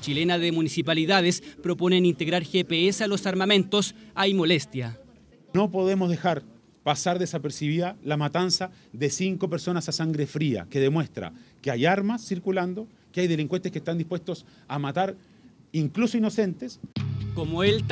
chilena de municipalidades proponen integrar GPS a los armamentos, hay molestia. No podemos dejar pasar desapercibida la matanza de cinco personas a sangre fría, que demuestra que hay armas circulando, que hay delincuentes que están dispuestos a matar incluso inocentes. Como él,